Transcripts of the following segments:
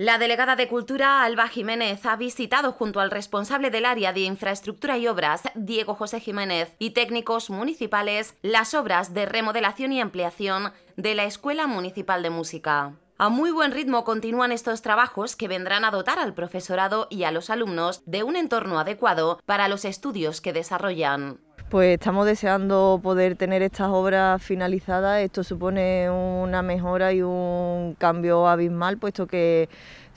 La delegada de Cultura, Alba Jiménez, ha visitado junto al responsable del área de infraestructura y obras, Diego José Jiménez, y técnicos municipales, las obras de remodelación y ampliación de la Escuela Municipal de Música. A muy buen ritmo continúan estos trabajos que vendrán a dotar al profesorado y a los alumnos de un entorno adecuado para los estudios que desarrollan. Pues estamos deseando poder tener estas obras finalizadas. Esto supone una mejora y un cambio abismal, puesto que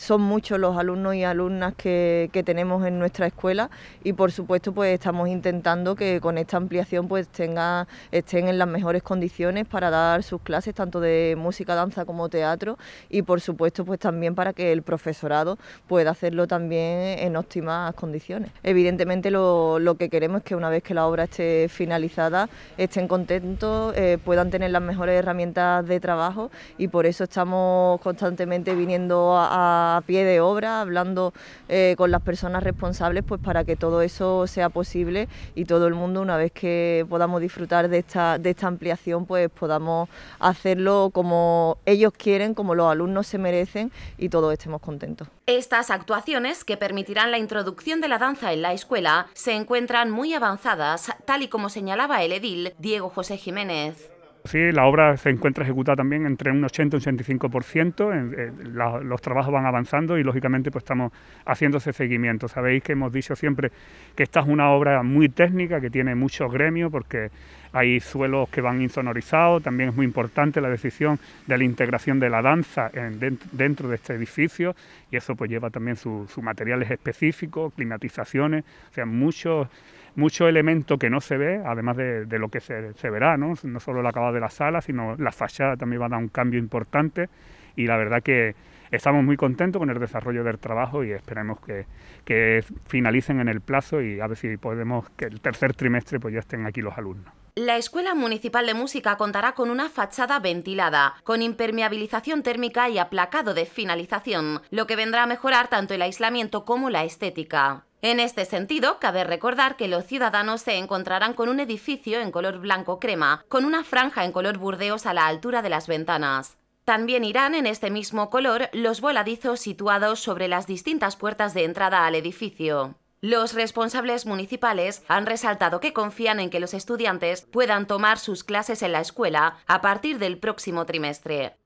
son muchos los alumnos y alumnas que, que, tenemos en nuestra escuela y por supuesto pues estamos intentando que con esta ampliación pues tenga, estén en las mejores condiciones para dar sus clases tanto de música, danza como teatro y por supuesto pues también para que el profesorado pueda hacerlo también en óptimas condiciones. Evidentemente lo, que queremos es que una vez que la obra esté finalizada estén contentos, eh, puedan tener las mejores herramientas de trabajo y por eso estamos constantemente viniendo a a pie de obra, hablando eh, con las personas responsables, pues para que todo eso sea posible y todo el mundo, una vez que podamos disfrutar de esta, de esta ampliación, pues podamos hacerlo como ellos quieren, como los alumnos se merecen y todos estemos contentos. Estas actuaciones que permitirán la introducción de la danza en la escuela se encuentran muy avanzadas, tal y como señalaba el edil Diego José Jiménez. Sí, la obra se encuentra ejecutada también entre un 80 y un 85%, eh, los trabajos van avanzando y, lógicamente, pues estamos haciendo ese seguimiento. Sabéis que hemos dicho siempre que esta es una obra muy técnica, que tiene muchos gremios, porque hay suelos que van insonorizados. También es muy importante la decisión de la integración de la danza dentro de este edificio y eso pues lleva también sus materiales específicos, climatizaciones, o sea, muchos mucho elemento que no se ve, además de, lo que se, verá, ¿no? solo el acabado de la sala, sino la fachada también va a dar un cambio importante y la verdad que estamos muy contentos con el desarrollo del trabajo y esperemos que, finalicen en el plazo y a ver si podemos que el tercer trimestre pues ya estén aquí los alumnos. La Escuela Municipal de Música contará con una fachada ventilada, con impermeabilización térmica y aplacado de finalización, lo que vendrá a mejorar tanto el aislamiento como la estética. En este sentido, cabe recordar que los ciudadanos se encontrarán con un edificio en color blanco crema, con una franja en color burdeos a la altura de las ventanas. También irán en este mismo color los voladizos situados sobre las distintas puertas de entrada al edificio. Los responsables municipales han resaltado que confían en que los estudiantes puedan tomar sus clases en la escuela a partir del próximo trimestre.